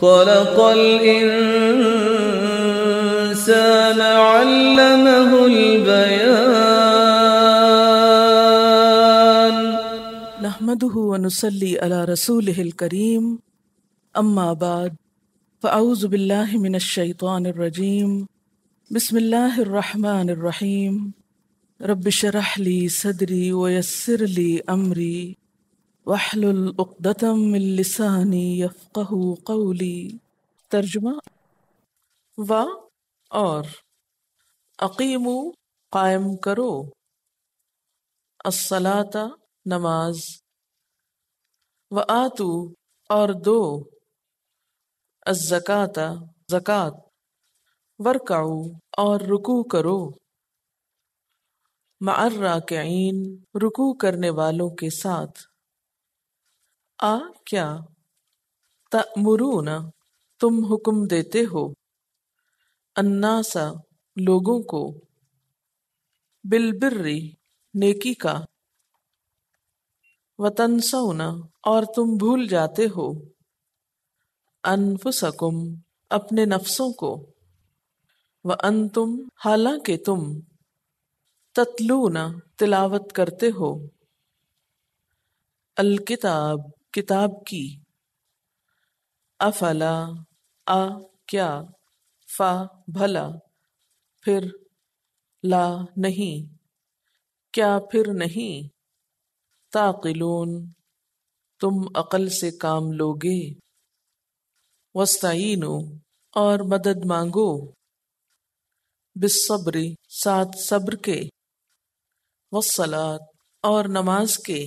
خلق الإنسان علمه البيان نحمده ونصلي على رسوله الكريم أما بعد فأعوذ بالله من الشيطان الرجيم بسم الله الرحمن الرحيم رب شرح لي صدري ويسر لي أمري واحلل من لسانی السانی قولی ترجمہ و اور عقیم قائم کرو الصلاۃ نماز و آتو اور دو الزکات زکات ورکعو اور رکو کرو معرہ رکو کرنے والوں کے ساتھ آ کیا تأمرون تم حکم دیتے ہو اناسا لوگوں کو نیکی کا وطن سونا اور تم بھول جاتے ہو انف سکم اپنے نفسوں کو و ان تم حالانکہ تم تتلونا تلاوت کرتے ہو الکتاب کتاب کی افلا آ کیا فا بھلا پھر لا نہیں کیا پھر نہیں تاقلون تم عقل سے کام لوگے وسطینو اور مدد مانگو بصبری ساتھ صبر کے وسلات اور نماز کے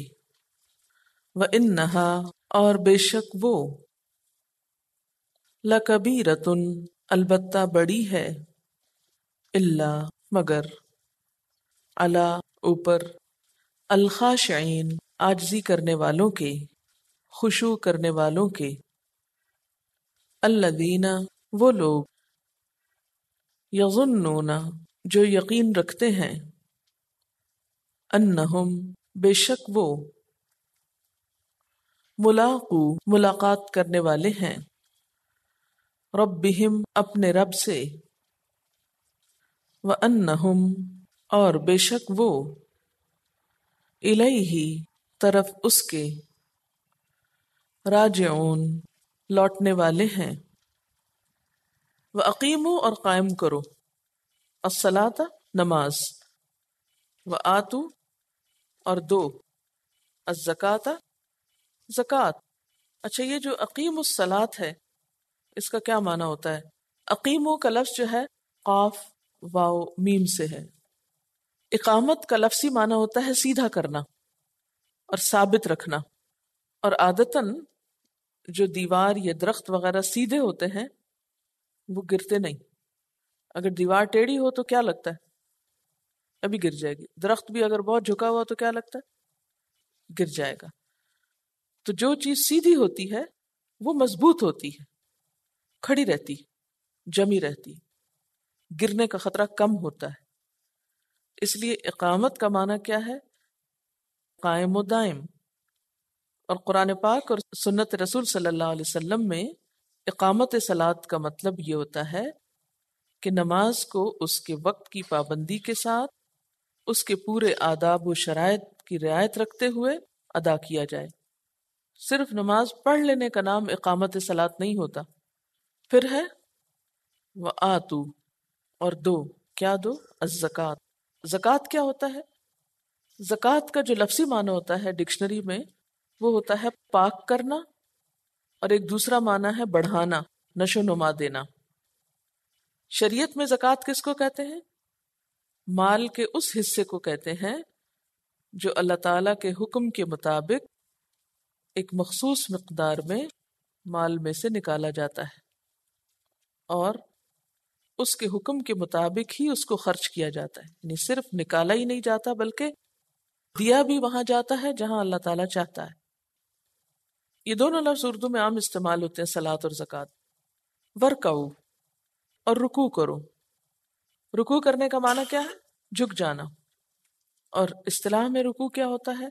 و نہا اور بے شک وہ لکبی رتن البتہ بڑی ہے اللہ مگر اللہ اوپر الخا آجزی کرنے والوں کے خوشو کرنے والوں کے اللہ دینا وہ لوگ یغن جو یقین رکھتے ہیں انہم بے شک وہ ملاقو ملاقات کرنے والے ہیں رب اپنے رب سے وَأَنَّهُمْ اور بے شک وہ الہی طرف اس کے راجعون لوٹنے والے ہیں وہ اور قائم کرو اصلا نماز وَآتُوا آتو اور دو ازکاتا زکوٰۃ اچھا یہ جو عقیم السلاط ہے اس کا کیا معنی ہوتا ہے عقیم و کا لفظ جو ہے قاف واو میم سے ہے اقامت کا لفظ ہی ہوتا ہے سیدھا کرنا اور ثابت رکھنا اور عادتاً جو دیوار یا درخت وغیرہ سیدھے ہوتے ہیں وہ گرتے نہیں اگر دیوار ٹیڑھی ہو تو کیا لگتا ہے ابھی گر جائے گی درخت بھی اگر بہت جھکا ہوا تو کیا لگتا ہے گر جائے گا تو جو چیز سیدھی ہوتی ہے وہ مضبوط ہوتی ہے کھڑی رہتی جمی رہتی گرنے کا خطرہ کم ہوتا ہے اس لیے اقامت کا معنی کیا ہے قائم و دائم اور قرآن پاک اور سنت رسول صلی اللہ علیہ وسلم میں اقامت سلاد کا مطلب یہ ہوتا ہے کہ نماز کو اس کے وقت کی پابندی کے ساتھ اس کے پورے آداب و شرائط کی رعایت رکھتے ہوئے ادا کیا جائے صرف نماز پڑھ لینے کا نام اقامت سلاد نہیں ہوتا پھر ہے وہ آتو اور دو کیا دو زکات زکوٰۃ کیا ہوتا ہے زکوٰۃ کا جو لفظی معنی ہوتا ہے ڈکشنری میں وہ ہوتا ہے پاک کرنا اور ایک دوسرا معنی ہے بڑھانا نشو نما دینا شریعت میں زکوٰۃ کس کو کہتے ہیں مال کے اس حصے کو کہتے ہیں جو اللہ تعالیٰ کے حکم کے مطابق ایک مخصوص مقدار میں مال میں سے نکالا جاتا ہے اور اس کے حکم کے مطابق ہی اس کو خرچ کیا جاتا ہے یعنی صرف نکالا ہی نہیں جاتا بلکہ دیا بھی وہاں جاتا ہے جہاں اللہ تعالیٰ چاہتا ہے یہ دونوں لفظ اردو میں عام استعمال ہوتے ہیں سلاد اور ورک آؤ اور رکو کرو رکو کرنے کا معنی کیا ہے جھک جانا اور اصطلاح میں رکو کیا ہوتا ہے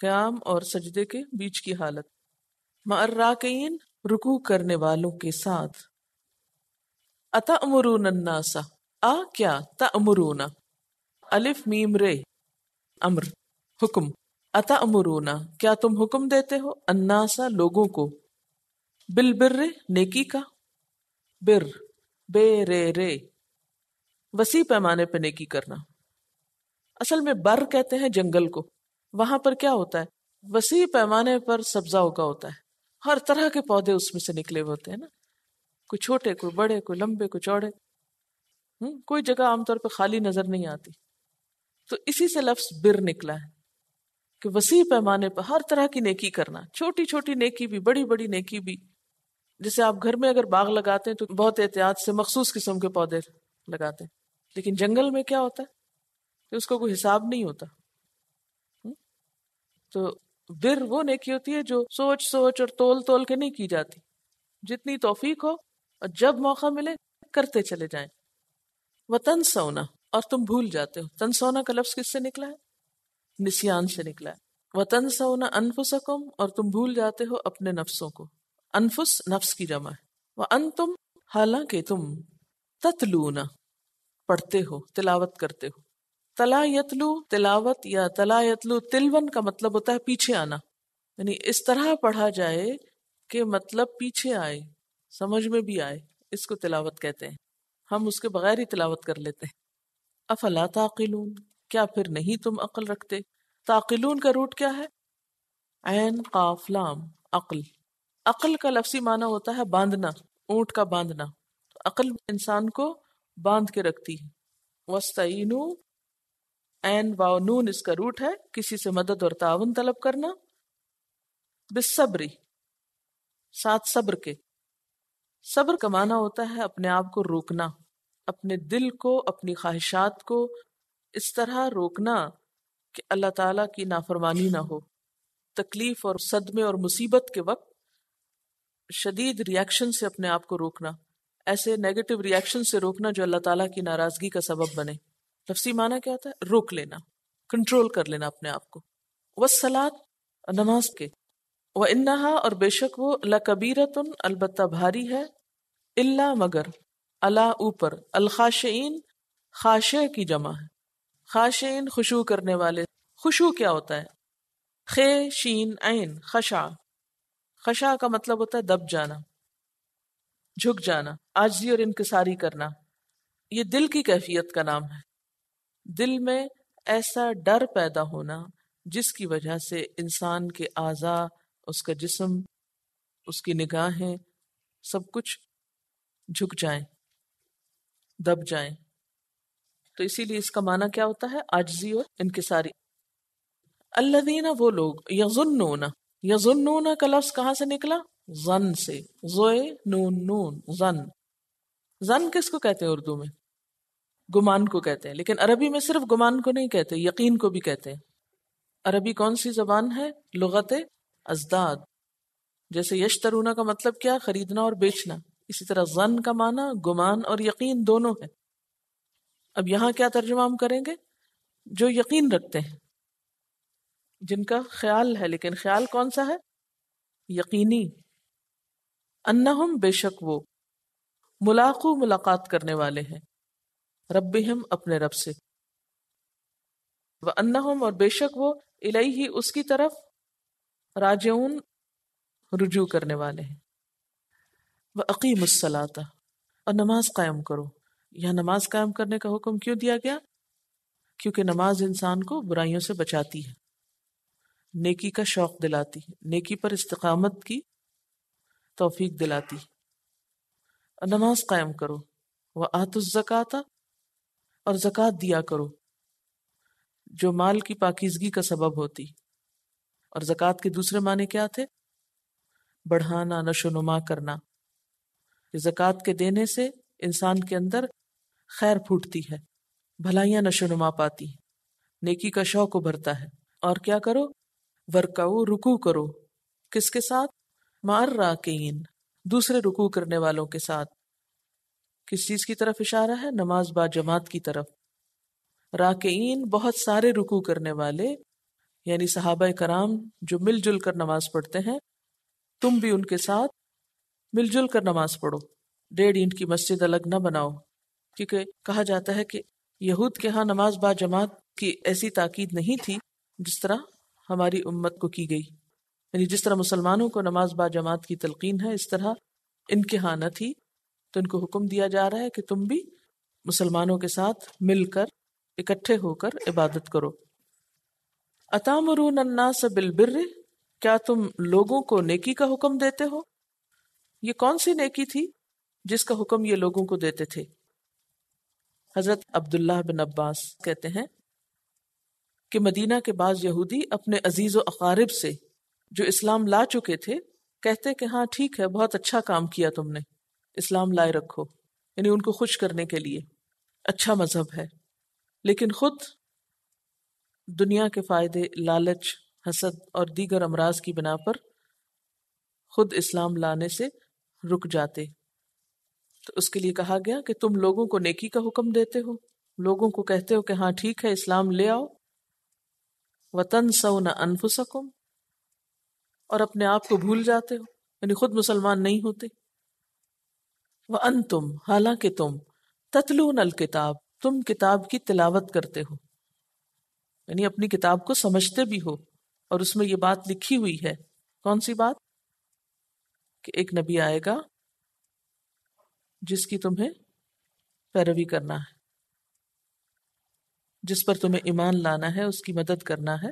قیام اور سجدے کے بیچ کی حالت مراکین رکو کرنے والوں کے ساتھ اتا امرون اناسا آ امرنا الف میم رے امر حکم اتا امرونا کیا تم حکم دیتے ہو اناسا لوگوں کو بل بر نیکی کا بر بے رے رے وسیع پیمانے پہ نیکی کرنا اصل میں بر کہتے ہیں جنگل کو وہاں پر کیا ہوتا ہے وسیع پیمانے پر سبزہ اگا ہوتا ہے ہر طرح کے پودے اس میں سے نکلے ہوئے ہوتے ہیں نا کوئی چھوٹے کوئی بڑے کوئی لمبے کوئی چوڑے کوئی جگہ عام طور پہ خالی نظر نہیں آتی تو اسی سے لفظ بر نکلا ہے کہ وسیع پیمانے پر ہر طرح کی نیکی کرنا چھوٹی چھوٹی نیکی بھی بڑی بڑی نیکی بھی جیسے آپ گھر میں اگر باغ لگاتے ہیں تو بہت احتیاط سے مخصوص قسم کے پودے لگاتے ہیں لیکن جنگل میں کیا ہوتا ہے کہ اس کو کوئی حساب نہیں ہوتا تو بر وہ نیکی ہوتی ہے جو سوچ سوچ اور تول تول کے نہیں کی جاتی جتنی توفیق ہو اور جب موقع ملے کرتے چلے جائیں تن سونا اور تم بھول جاتے ہو تن سونا کا لفظ کس سے نکلا ہے نسیان سے نکلا ہے وطن سونا انفس اکم اور تم بھول جاتے ہو اپنے نفسوں کو انفس نفس کی جمع ہے وہ ان تم حالانکہ تم تتلونا پڑھتے ہو تلاوت کرتے ہو تلا یتلو تلاوت یا تلا یتلو تلون کا مطلب ہوتا ہے پیچھے آنا یعنی اس طرح پڑھا جائے کہ مطلب پیچھے آئے سمجھ میں بھی آئے اس کو تلاوت کہتے ہیں ہم اس کے بغیر ہی تلاوت کر لیتے ہیں افلا تعقلون کیا پھر نہیں تم عقل رکھتے تعقلون کا روٹ کیا ہے قاف لام عقل عقل کا لفظی معنی ہوتا ہے باندھنا اونٹ کا باندھنا عقل انسان کو باندھ کے رکھتی ہے وسطین این نون اس کا روٹ ہے کسی سے مدد اور تعاون طلب کرنا صبری ساتھ صبر کے صبر کا معنی ہوتا ہے اپنے آپ کو روکنا اپنے دل کو اپنی خواہشات کو اس طرح روکنا کہ اللہ تعالیٰ کی نافرمانی نہ ہو تکلیف اور صدمے اور مصیبت کے وقت شدید ریاکشن سے اپنے آپ کو روکنا ایسے نیگیٹو ریاکشن سے روکنا جو اللہ تعالیٰ کی ناراضگی کا سبب بنے لفظی معنی کیا ہوتا ہے روک لینا کنٹرول کر لینا اپنے آپ کو سلاد نماز کے وہ انہا اور بے شک وہ القبیرتن البتہ بھاری ہے اللہ مگر اللہ اوپر الخاشعین خاشے کی جمع ہے خاشعین خشو کرنے والے خوشو کیا ہوتا ہے خے شین عین خشا خشا کا مطلب ہوتا ہے دب جانا جھک جانا آجزی اور انکساری کرنا یہ دل کی کیفیت کا نام ہے دل میں ایسا ڈر پیدا ہونا جس کی وجہ سے انسان کے اعضا اس کا جسم اس کی نگاہیں سب کچھ جھک جائیں دب جائیں تو اسی لیے اس کا معنی کیا ہوتا ہے آجزی اور انکساری اللہ دینا وہ لوگ یزنون یزنون کا لفظ کہاں سے نکلا زن سے زوئے نون نون زن زن کس کو کہتے ہیں اردو میں گمان کو کہتے ہیں لیکن عربی میں صرف گمان کو نہیں کہتے یقین کو بھی کہتے ہیں عربی کون سی زبان ہے لغت ازداد جیسے یش ترونا کا مطلب کیا خریدنا اور بیچنا اسی طرح زن کا معنی گمان اور یقین دونوں ہے اب یہاں کیا ترجمہ ہم کریں گے جو یقین رکھتے ہیں جن کا خیال ہے لیکن خیال کون سا ہے یقینی انہم بے شک وہ ملاقو ملاقات کرنے والے ہیں رب ہم اپنے رب سے وَأَنَّهُمْ اور بے شک وہ الہی اس کی طرف راجعون رجوع کرنے والے ہیں وہ السَّلَاةَ اور نماز قائم کرو یہ نماز قائم کرنے کا حکم کیوں دیا گیا کیونکہ نماز انسان کو برائیوں سے بچاتی ہے نیکی کا شوق دلاتی ہے نیکی پر استقامت کی توفیق دلاتی ہے اور نماز قائم کرو وہ آت اور زکوٰۃ دیا کرو جو مال کی پاکیزگی کا سبب ہوتی اور زکوٰۃ کے دوسرے معنی کیا تھے بڑھانا نشو نما کرنا زکوٰۃ کے دینے سے انسان کے اندر خیر پھوٹتی ہے بھلائیاں نشو نما پاتی ہیں نیکی کا شوق ابھرتا ہے اور کیا کرو ورکاؤ رکو کرو کس کے ساتھ مار راکین دوسرے رکو کرنے والوں کے ساتھ کس چیز کی طرف اشارہ ہے نماز با جماعت کی طرف راکعین بہت سارے رکو کرنے والے یعنی صحابہ کرام جو مل جل کر نماز پڑھتے ہیں تم بھی ان کے ساتھ مل جل کر نماز پڑھو ڈیڑھ اینٹ کی مسجد الگ نہ بناؤ کیونکہ کہا جاتا ہے کہ یہود کے ہاں نماز با جماعت کی ایسی تاکید نہیں تھی جس طرح ہماری امت کو کی گئی یعنی جس طرح مسلمانوں کو نماز با جماعت کی تلقین ہے اس طرح ان کے ہاں نہ تھی تو ان کو حکم دیا جا رہا ہے کہ تم بھی مسلمانوں کے ساتھ مل کر اکٹھے ہو کر عبادت کرو اتامرون الناس بالبر کیا تم لوگوں کو نیکی کا حکم دیتے ہو یہ کون سی نیکی تھی جس کا حکم یہ لوگوں کو دیتے تھے حضرت عبداللہ بن عباس کہتے ہیں کہ مدینہ کے بعض یہودی اپنے عزیز و اقارب سے جو اسلام لا چکے تھے کہتے کہ ہاں ٹھیک ہے بہت اچھا کام کیا تم نے اسلام لائے رکھو یعنی ان کو خوش کرنے کے لیے اچھا مذہب ہے لیکن خود دنیا کے فائدے لالچ حسد اور دیگر امراض کی بنا پر خود اسلام لانے سے رک جاتے تو اس کے لیے کہا گیا کہ تم لوگوں کو نیکی کا حکم دیتے ہو لوگوں کو کہتے ہو کہ ہاں ٹھیک ہے اسلام لے آؤ وطن سو نہ انف اور اپنے آپ کو بھول جاتے ہو یعنی خود مسلمان نہیں ہوتے وہ ان تم حالانکہ تم تتلون الکتاب تم کتاب کی تلاوت کرتے ہو یعنی اپنی کتاب کو سمجھتے بھی ہو اور اس میں یہ بات لکھی ہوئی ہے کون سی بات کہ ایک نبی آئے گا جس کی تمہیں پیروی کرنا ہے جس پر تمہیں ایمان لانا ہے اس کی مدد کرنا ہے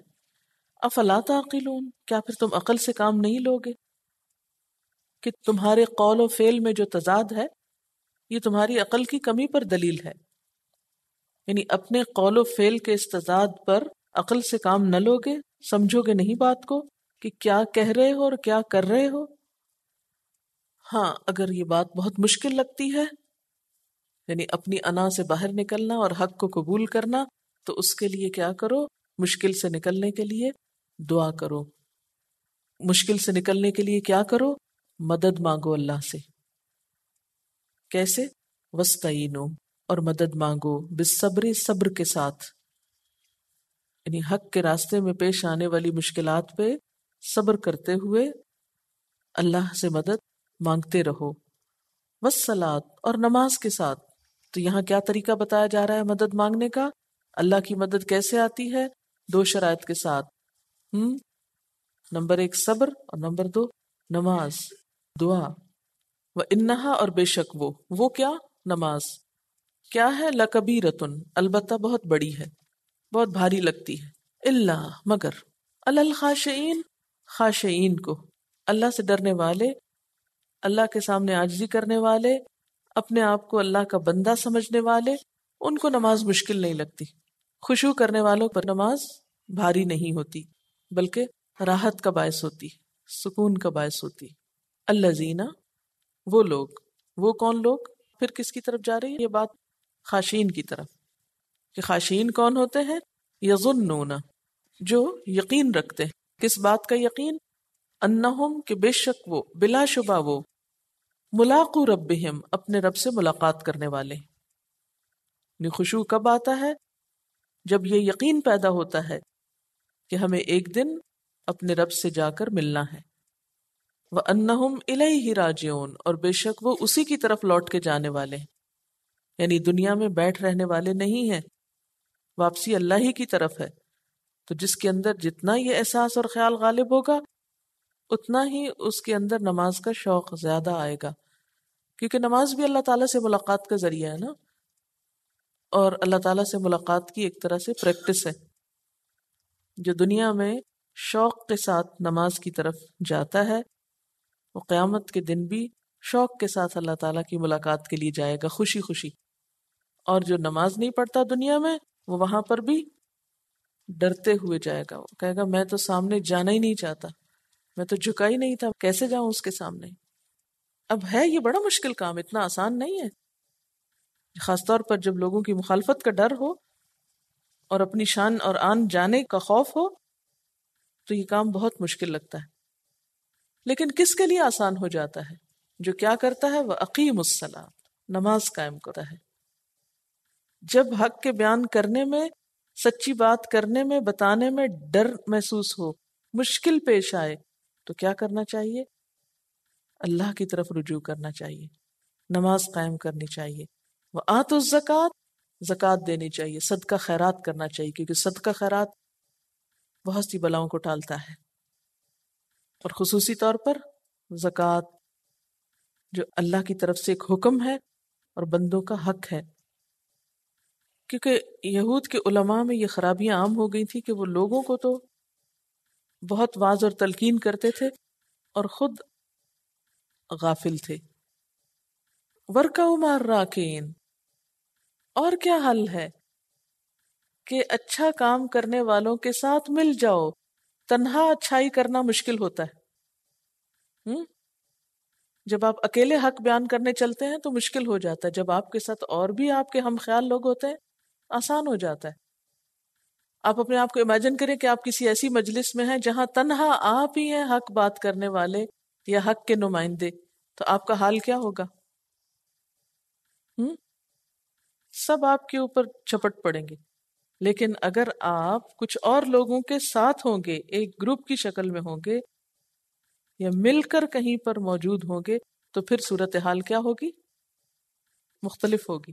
افلا تعقلون کیا پھر تم عقل سے کام نہیں لوگے کہ تمہارے قول و فعل میں جو تضاد ہے یہ تمہاری عقل کی کمی پر دلیل ہے یعنی اپنے قول و فعل کے اس تضاد پر عقل سے کام نہ لوگے سمجھو گے نہیں بات کو کہ کیا کہہ رہے ہو اور کیا کر رہے ہو ہاں اگر یہ بات بہت مشکل لگتی ہے یعنی اپنی انا سے باہر نکلنا اور حق کو قبول کرنا تو اس کے لیے کیا کرو مشکل سے نکلنے کے لیے دعا کرو مشکل سے نکلنے کے لیے کیا کرو مدد مانگو اللہ سے کیسے وسطین اور مدد مانگو بے صبری صبر کے ساتھ یعنی حق کے راستے میں پیش آنے والی مشکلات پہ صبر کرتے ہوئے اللہ سے مدد مانگتے رہو وصلاد اور نماز کے ساتھ تو یہاں کیا طریقہ بتایا جا رہا ہے مدد مانگنے کا اللہ کی مدد کیسے آتی ہے دو شرائط کے ساتھ ہم نمبر ایک صبر اور نمبر دو نماز دعا وہ انہا اور بے شک وہ وہ کیا نماز کیا ہے لکبی رتن البتہ بہت بڑی ہے بہت بھاری لگتی ہے اللہ مگر الخاشعین خاشعین کو اللہ سے ڈرنے والے اللہ کے سامنے آجزی کرنے والے اپنے آپ کو اللہ کا بندہ سمجھنے والے ان کو نماز مشکل نہیں لگتی خوشبو کرنے والوں پر نماز بھاری نہیں ہوتی بلکہ راحت کا باعث ہوتی سکون کا باعث ہوتی اللہ زینا وہ لوگ وہ کون لوگ پھر کس کی طرف جا رہی ہے یہ بات خاشین کی طرف کہ خاشین کون ہوتے ہیں یزنون جو یقین رکھتے ہیں کس بات کا یقین انہم کہ بے شک وہ بلا شبہ وہ ملاق ربہم اپنے رب سے ملاقات کرنے والے نیخوشو یعنی کب آتا ہے جب یہ یقین پیدا ہوتا ہے کہ ہمیں ایک دن اپنے رب سے جا کر ملنا ہے وہ انہم اللہ ہی اور بے شک وہ اسی کی طرف لوٹ کے جانے والے ہیں یعنی دنیا میں بیٹھ رہنے والے نہیں ہیں واپسی اللہ ہی کی طرف ہے تو جس کے اندر جتنا یہ احساس اور خیال غالب ہوگا اتنا ہی اس کے اندر نماز کا شوق زیادہ آئے گا کیونکہ نماز بھی اللہ تعالیٰ سے ملاقات کا ذریعہ ہے نا اور اللہ تعالیٰ سے ملاقات کی ایک طرح سے پریکٹس ہے جو دنیا میں شوق کے ساتھ نماز کی طرف جاتا ہے وہ قیامت کے دن بھی شوق کے ساتھ اللہ تعالیٰ کی ملاقات کے لیے جائے گا خوشی خوشی اور جو نماز نہیں پڑھتا دنیا میں وہ وہاں پر بھی ڈرتے ہوئے جائے گا وہ کہے گا میں تو سامنے جانا ہی نہیں چاہتا میں تو جھکا ہی نہیں تھا کیسے جاؤں اس کے سامنے اب ہے یہ بڑا مشکل کام اتنا آسان نہیں ہے خاص طور پر جب لوگوں کی مخالفت کا ڈر ہو اور اپنی شان اور آن جانے کا خوف ہو تو یہ کام بہت مشکل لگتا ہے لیکن کس کے لیے آسان ہو جاتا ہے جو کیا کرتا ہے وہ عقیم السلام نماز قائم کرتا ہے جب حق کے بیان کرنے میں سچی بات کرنے میں بتانے میں ڈر محسوس ہو مشکل پیش آئے تو کیا کرنا چاہیے اللہ کی طرف رجوع کرنا چاہیے نماز قائم کرنی چاہیے وہ آت و زکات زکوات دینی چاہیے صدقہ خیرات کرنا چاہیے کیونکہ صدقہ خیرات بہت سی بلاؤں کو ٹالتا ہے اور خصوصی طور پر زکوٰۃ جو اللہ کی طرف سے ایک حکم ہے اور بندوں کا حق ہے کیونکہ یہود کے علماء میں یہ خرابیاں عام ہو گئی تھیں کہ وہ لوگوں کو تو بہت اور تلقین کرتے تھے اور خود غافل تھے ورکا مار راکین اور کیا حل ہے کہ اچھا کام کرنے والوں کے ساتھ مل جاؤ تنہا اچھائی کرنا مشکل ہوتا ہے ہم؟ جب آپ اکیلے حق بیان کرنے چلتے ہیں تو مشکل ہو جاتا ہے جب آپ کے ساتھ اور بھی آپ کے ہم خیال لوگ ہوتے ہیں آسان ہو جاتا ہے آپ اپنے آپ کو امیجن کریں کہ آپ کسی ایسی مجلس میں ہیں جہاں تنہا آپ ہی ہیں حق بات کرنے والے یا حق کے نمائندے تو آپ کا حال کیا ہوگا ہم؟ سب آپ کے اوپر چھپٹ پڑیں گے لیکن اگر آپ کچھ اور لوگوں کے ساتھ ہوں گے ایک گروپ کی شکل میں ہوں گے یا مل کر کہیں پر موجود ہوں گے تو پھر صورتحال کیا ہوگی مختلف ہوگی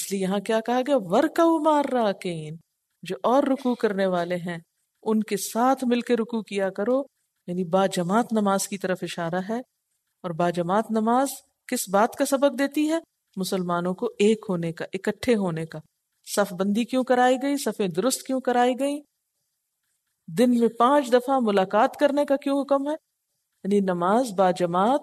اس لیے یہاں کیا کہا گیا ورکا مار رہا کین جو اور رکو کرنے والے ہیں ان کے ساتھ مل کے رکو کیا کرو یعنی با جماعت نماز کی طرف اشارہ ہے اور با جماعت نماز کس بات کا سبق دیتی ہے مسلمانوں کو ایک ہونے کا اکٹھے ہونے کا صف بندی کیوں کرائی گئی صفیں درست کیوں کرائی گئی دن میں پانچ دفعہ ملاقات کرنے کا کیوں حکم ہے یعنی نماز با جماعت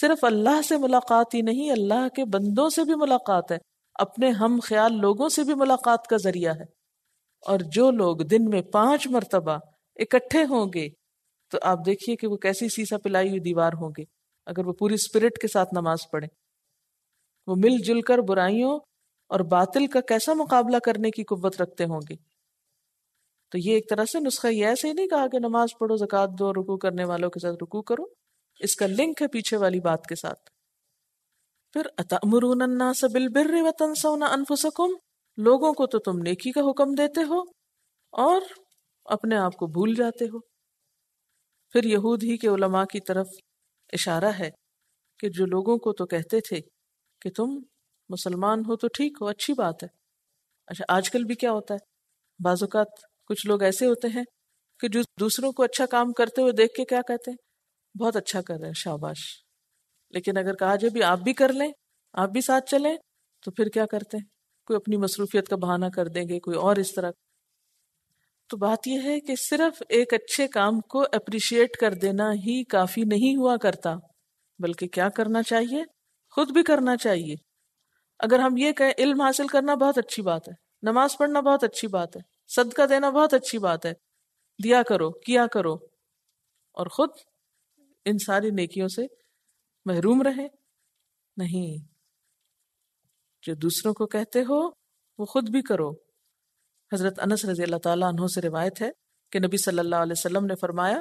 صرف اللہ سے ملاقات ہی نہیں اللہ کے بندوں سے بھی ملاقات ہے اپنے ہم خیال لوگوں سے بھی ملاقات کا ذریعہ ہے اور جو لوگ دن میں پانچ مرتبہ اکٹھے ہوں گے تو آپ دیکھیے کہ وہ کیسی سیسا پلائی ہوئی دیوار ہوں گے اگر وہ پوری اسپرٹ کے ساتھ نماز پڑھیں وہ مل جل کر برائیوں اور باطل کا کیسا مقابلہ کرنے کی قوت رکھتے ہوں گے تو یہ ایک طرح سے نسخہ یہ ایسے ہی نہیں کہا کہ نماز پڑھو زکات دو رکو کرنے والوں کے ساتھ رکو کرو اس کا لنک ہے پیچھے والی بات کے ساتھ پھر اتمرون الناس بالبر وتنسون انفسکم لوگوں کو تو تم نیکی کا حکم دیتے ہو اور اپنے آپ کو بھول جاتے ہو پھر یہود ہی کے علماء کی طرف اشارہ ہے کہ جو لوگوں کو تو کہتے تھے کہ تم مسلمان ہو تو ٹھیک ہو اچھی بات ہے اچھا آج کل بھی کیا ہوتا ہے بعض اوقات کچھ لوگ ایسے ہوتے ہیں کہ جو دوسروں کو اچھا کام کرتے ہوئے دیکھ کے کیا کہتے ہیں بہت اچھا کر رہے ہیں شاباش لیکن اگر کہا جائے بھی آپ بھی کر لیں آپ بھی ساتھ چلیں تو پھر کیا کرتے ہیں کوئی اپنی مصروفیت کا بہانہ کر دیں گے کوئی اور اس طرح تو بات یہ ہے کہ صرف ایک اچھے کام کو اپریشیٹ کر دینا ہی کافی نہیں ہوا کرتا بلکہ کیا کرنا چاہیے خود بھی کرنا چاہیے اگر ہم یہ کہیں علم حاصل کرنا بہت اچھی بات ہے نماز پڑھنا بہت اچھی بات ہے صدقہ دینا بہت اچھی بات ہے دیا کرو کیا کرو اور خود ان ساری نیکیوں سے محروم رہے نہیں جو دوسروں کو کہتے ہو وہ خود بھی کرو حضرت انس رضی اللہ تعالیٰ عنہ سے روایت ہے کہ نبی صلی اللہ علیہ وسلم نے فرمایا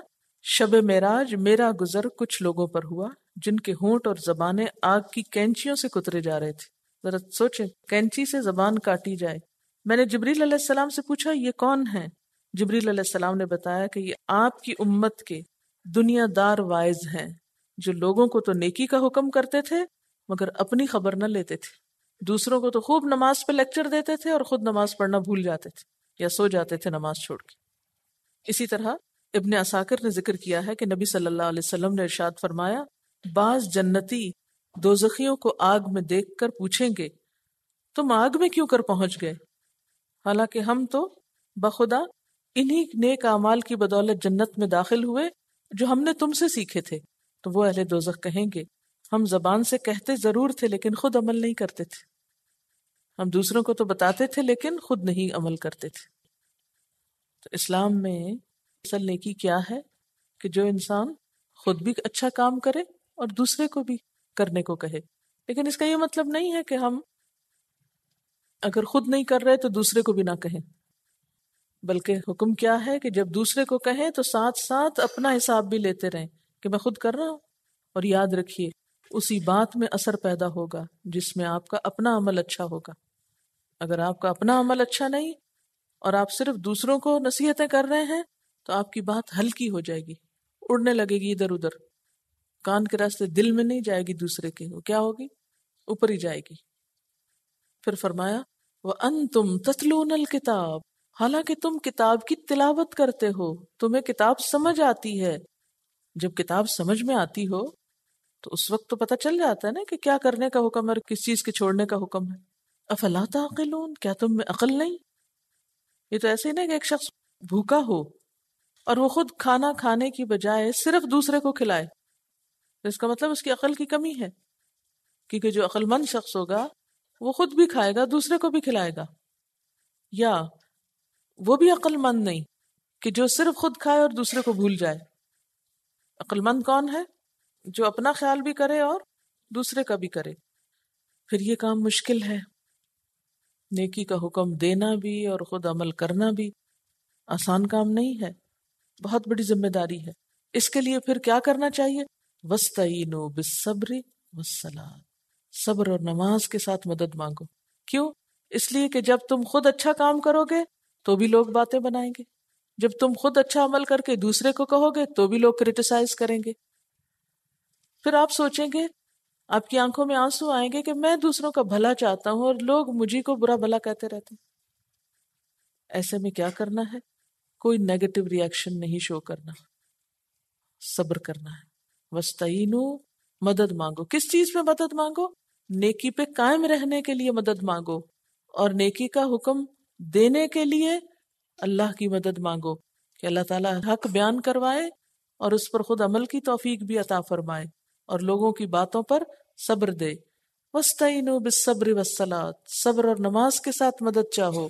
شب معراج میرا گزر کچھ لوگوں پر ہوا جن کے ہونٹ اور زبانیں آگ کی کینچیوں سے کترے جا رہے تھے ذرا سوچے کینچی سے زبان کاٹی جائے میں نے جبریل علیہ السلام سے پوچھا یہ کون ہے جبریل علیہ السلام نے بتایا کہ یہ آپ کی امت کے دنیا دار وائز ہیں جو لوگوں کو تو نیکی کا حکم کرتے تھے مگر اپنی خبر نہ لیتے تھے دوسروں کو تو خوب نماز پہ لیکچر دیتے تھے اور خود نماز پڑھنا بھول جاتے تھے یا سو جاتے تھے نماز چھوڑ کے اسی طرح ابن اثاکر نے ذکر کیا ہے کہ نبی صلی اللہ علیہ وسلم نے ارشاد فرمایا بعض جنتی دوزخیوں کو آگ میں دیکھ کر پوچھیں گے تم آگ میں کیوں کر پہنچ گئے حالانکہ ہم تو بخدا انہی نیک اعمال کی بدولت جنت میں داخل ہوئے جو ہم نے تم سے سیکھے تھے تو وہ اہل دوزخ کہیں گے ہم زبان سے کہتے ضرور تھے لیکن خود عمل نہیں کرتے تھے ہم دوسروں کو تو بتاتے تھے لیکن خود نہیں عمل کرتے تھے تو اسلام میں اصل نیکی کیا ہے کہ جو انسان خود بھی اچھا کام کرے اور دوسرے کو بھی کرنے کو کہے لیکن اس کا یہ مطلب نہیں ہے کہ ہم اگر خود نہیں کر رہے تو دوسرے کو بھی نہ کہیں بلکہ حکم کیا ہے کہ جب دوسرے کو کہیں تو ساتھ ساتھ اپنا حساب بھی لیتے رہیں کہ میں خود کر رہا ہوں اور یاد رکھیے اسی بات میں اثر پیدا ہوگا جس میں آپ کا اپنا عمل اچھا ہوگا اگر آپ کا اپنا عمل اچھا نہیں اور آپ صرف دوسروں کو نصیحتیں کر رہے ہیں تو آپ کی بات ہلکی ہو جائے گی اڑنے لگے گی ادھر ادھر کان کے راستے دل میں نہیں جائے گی دوسرے کے وہ کیا ہوگی اوپر ہی جائے گی پھر فرمایا وہ ان تم تتلون الکتاب کتاب حالانکہ تم کتاب کی تلاوت کرتے ہو تمہیں کتاب سمجھ آتی ہے جب کتاب سمجھ میں آتی ہو تو اس وقت تو پتہ چل جاتا ہے نا کہ کیا کرنے کا حکم اور کس چیز کے چھوڑنے کا حکم ہے افلا تعقلون کیا تم میں عقل نہیں یہ تو ایسے ہی نہیں کہ ایک شخص بھوکا ہو اور وہ خود کھانا کھانے کی بجائے صرف دوسرے کو کھلائے اس کا مطلب اس کی عقل کی کمی ہے کیونکہ جو عقل مند شخص ہوگا وہ خود بھی کھائے گا دوسرے کو بھی کھلائے گا یا وہ بھی عقل مند نہیں کہ جو صرف خود کھائے اور دوسرے کو بھول جائے عقل مند کون ہے جو اپنا خیال بھی کرے اور دوسرے کا بھی کرے پھر یہ کام مشکل ہے نیکی کا حکم دینا بھی اور خود عمل کرنا بھی آسان کام نہیں ہے بہت بڑی ذمہ داری ہے اس کے لیے پھر کیا کرنا چاہیے وسطین صبر اور نماز کے ساتھ مدد مانگو کیوں اس لیے کہ جب تم خود اچھا کام کرو گے تو بھی لوگ باتیں بنائیں گے جب تم خود اچھا عمل کر کے دوسرے کو کہو گے تو بھی لوگ کریٹیسائز کریں گے پھر آپ سوچیں گے آپ کی آنکھوں میں آنسو آئیں گے کہ میں دوسروں کا بھلا چاہتا ہوں اور لوگ مجھے کو برا بھلا کہتے رہتے ہیں ایسے میں کیا کرنا ہے کوئی نیگیٹو ریئیکشن نہیں شو کرنا صبر کرنا ہے وسطین مدد مانگو کس چیز پہ مدد مانگو نیکی پہ قائم رہنے کے لیے مدد مانگو اور نیکی کا حکم دینے کے لیے اللہ کی مدد مانگو کہ اللہ تعالیٰ حق بیان کروائے اور اس پر خود عمل کی توفیق بھی عطا فرمائے اور لوگوں کی باتوں پر صبر دے وسطین بصبر وسلات صبر اور نماز کے ساتھ مدد چاہو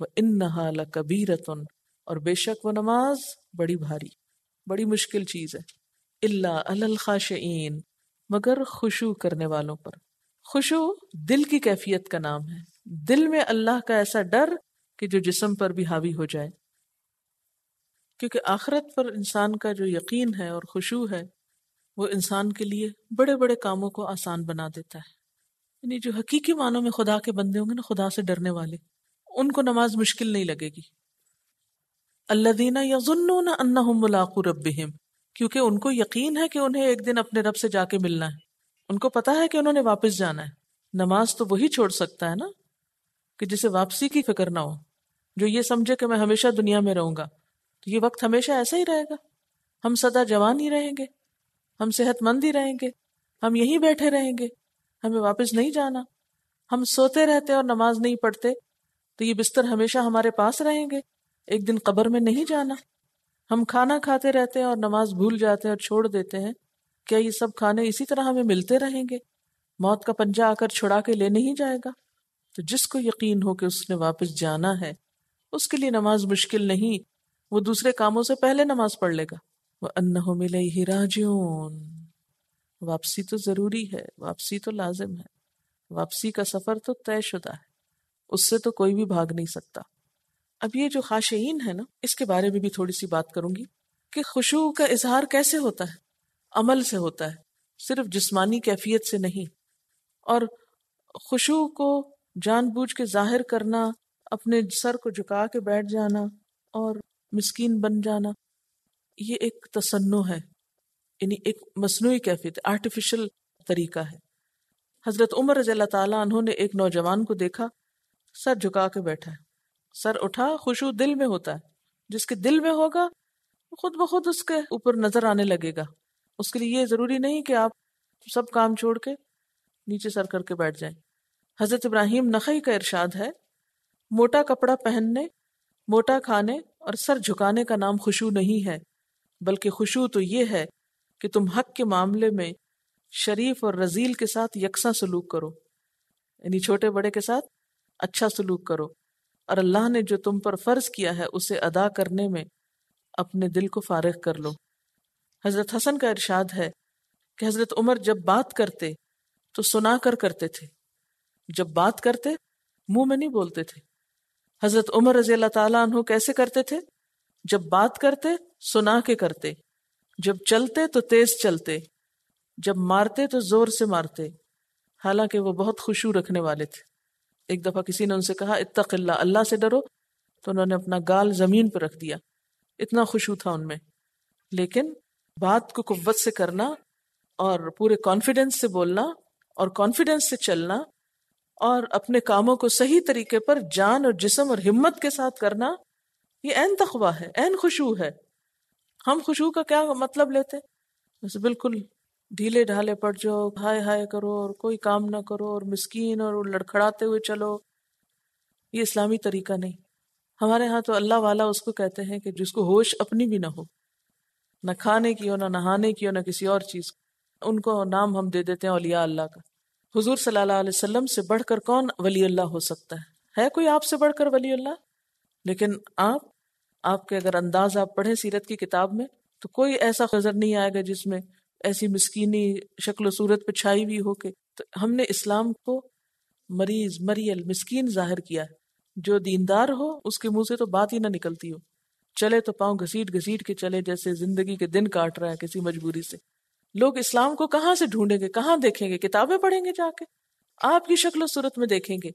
وہ انحال کبیرتن اور بے شک وہ نماز بڑی بھاری بڑی مشکل چیز ہے اللہ الخاشعین مگر خوشو کرنے والوں پر خوشو دل کی کیفیت کا نام ہے دل میں اللہ کا ایسا ڈر کہ جو جسم پر بھی حاوی ہو جائے کیونکہ آخرت پر انسان کا جو یقین ہے اور خوشو ہے وہ انسان کے لیے بڑے بڑے کاموں کو آسان بنا دیتا ہے یعنی جو حقیقی معنوں میں خدا کے بندے ہوں گے نا خدا سے ڈرنے والے ان کو نماز مشکل نہیں لگے گی اللہ دینا یا ضلع نہ اللہ ملاقو ربہم کیونکہ ان کو یقین ہے کہ انہیں ایک دن اپنے رب سے جا کے ملنا ہے ان کو پتا ہے کہ انہوں نے واپس جانا ہے نماز تو وہی چھوڑ سکتا ہے نا کہ جسے واپسی کی فکر نہ ہو جو یہ سمجھے کہ میں ہمیشہ دنیا میں رہوں گا تو یہ وقت ہمیشہ ایسا ہی رہے گا ہم سدا جوان ہی رہیں گے ہم صحت مند ہی رہیں گے ہم یہیں بیٹھے رہیں گے ہمیں واپس نہیں جانا ہم سوتے رہتے اور نماز نہیں پڑھتے تو یہ بستر ہمیشہ ہمارے پاس رہیں گے ایک دن قبر میں نہیں جانا ہم کھانا کھاتے رہتے ہیں اور نماز بھول جاتے ہیں اور چھوڑ دیتے ہیں کیا یہ سب کھانے اسی طرح ہمیں ملتے رہیں گے موت کا پنجہ آ کر چھڑا کے لے نہیں جائے گا تو جس کو یقین ہو کہ اس نے واپس جانا ہے اس کے لیے نماز مشکل نہیں وہ دوسرے کاموں سے پہلے نماز پڑھ لے گا وہ انہوں ملے ہی راجون واپسی تو ضروری ہے واپسی تو لازم ہے واپسی کا سفر تو طے شدہ ہے اس سے تو کوئی بھی بھاگ نہیں سکتا اب یہ جو خاشعین ہے نا اس کے بارے میں بھی تھوڑی سی بات کروں گی کہ خوشبو کا اظہار کیسے ہوتا ہے عمل سے ہوتا ہے صرف جسمانی کیفیت سے نہیں اور خوشبو کو جان بوجھ کے ظاہر کرنا اپنے سر کو جھکا کے بیٹھ جانا اور مسکین بن جانا یہ ایک تصنع ہے یعنی ایک مصنوعی کیفیت آرٹیفیشل طریقہ ہے حضرت عمر رضی اللہ تعالیٰ انہوں نے ایک نوجوان کو دیکھا سر جھکا کے بیٹھا ہے سر اٹھا خوشو دل میں ہوتا ہے جس کے دل میں ہوگا خود بخود اس کے اوپر نظر آنے لگے گا اس کے لیے یہ ضروری نہیں کہ آپ سب کام چھوڑ کے نیچے سر کر کے بیٹھ جائیں حضرت ابراہیم نقی کا ارشاد ہے موٹا کپڑا پہننے موٹا کھانے اور سر جھکانے کا نام خوشو نہیں ہے بلکہ خوشو تو یہ ہے کہ تم حق کے معاملے میں شریف اور رزیل کے ساتھ یکساں سلوک کرو یعنی چھوٹے بڑے کے ساتھ اچھا سلوک کرو اور اللہ نے جو تم پر فرض کیا ہے اسے ادا کرنے میں اپنے دل کو فارغ کر لو حضرت حسن کا ارشاد ہے کہ حضرت عمر جب بات کرتے تو سنا کر کرتے تھے جب بات کرتے منہ میں نہیں بولتے تھے حضرت عمر رضی اللہ تعالیٰ انہوں کیسے کرتے تھے جب بات کرتے سنا کے کرتے جب چلتے تو تیز چلتے جب مارتے تو زور سے مارتے حالانکہ وہ بہت خوشو رکھنے والے تھے ایک دفعہ کسی نے ان سے کہا اتق اللہ اللہ سے ڈرو تو انہوں نے اپنا گال زمین پہ رکھ دیا اتنا خوشو تھا ان میں لیکن بات کو قوت سے کرنا اور پورے کانفیڈینس سے بولنا اور کانفیڈینس سے چلنا اور اپنے کاموں کو صحیح طریقے پر جان اور جسم اور ہمت کے ساتھ کرنا یہ عین تخوا ہے این خوشو ہے ہم خوشو کا کیا مطلب لیتے بالکل ڈھیلے ڈھالے پڑ جاؤ ہائے ہائے کرو اور کوئی کام نہ کرو اور مسکین اور لڑکھڑاتے ہوئے چلو یہ اسلامی طریقہ نہیں ہمارے ہاں تو اللہ والا اس کو کہتے ہیں کہ جس کو ہوش اپنی بھی نہ ہو نہ کھانے کی ہو نہ نہانے کی ہو نہ کسی اور چیز ان کو نام ہم دے دیتے ہیں اولیاء اللہ کا حضور صلی اللہ علیہ وسلم سے بڑھ کر کون ولی اللہ ہو سکتا ہے ہے کوئی آپ سے بڑھ کر ولی اللہ لیکن آپ آپ کے اگر انداز آپ پڑھیں سیرت کی کتاب میں تو کوئی ایسا قزر نہیں آئے گا جس میں ایسی مسکینی شکل و صورت پہ چھائی ہوئی ہو کے تو ہم نے اسلام کو مریض مریل مسکین ظاہر کیا ہے جو دیندار ہو اس کے منہ سے تو بات ہی نہ نکلتی ہو چلے تو پاؤں گھسیٹ گھسیٹ کے چلے جیسے زندگی کے دن کاٹ رہا ہے کسی مجبوری سے لوگ اسلام کو کہاں سے ڈھونڈیں گے کہاں دیکھیں گے کتابیں پڑھیں گے جا کے آپ کی شکل و صورت میں دیکھیں گے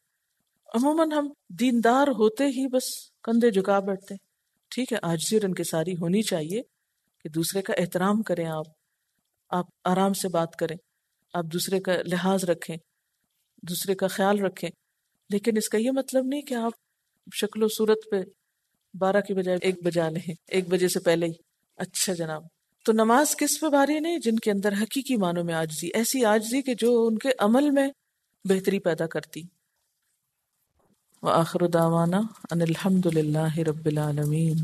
عموماً ہم دیندار ہوتے ہی بس کندھے جھکا بیٹھتے ہیں ٹھیک ہے آجزی ان کے ساری ہونی چاہیے کہ دوسرے کا احترام کریں آپ آپ آرام سے بات کریں آپ دوسرے کا لحاظ رکھیں دوسرے کا خیال رکھیں لیکن اس کا یہ مطلب نہیں کہ آپ شکل و صورت پہ بارہ کی بجائے ایک بجا لیں ایک بجے سے پہلے ہی اچھا جناب تو نماز کس پہ باری نہیں جن کے اندر حقیقی معنوں میں آجزی ایسی آجزی کہ جو ان کے عمل میں بہتری پیدا کرتی وآخر دعوانا الحمد للہ رب العالمین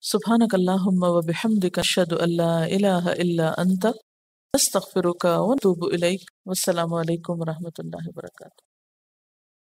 سبحانك اللهم وبحمدك أشهد أن لا إله إلا أنت أستغفرك ونتوب إليك والسلام عليكم ورحمة الله وبركاته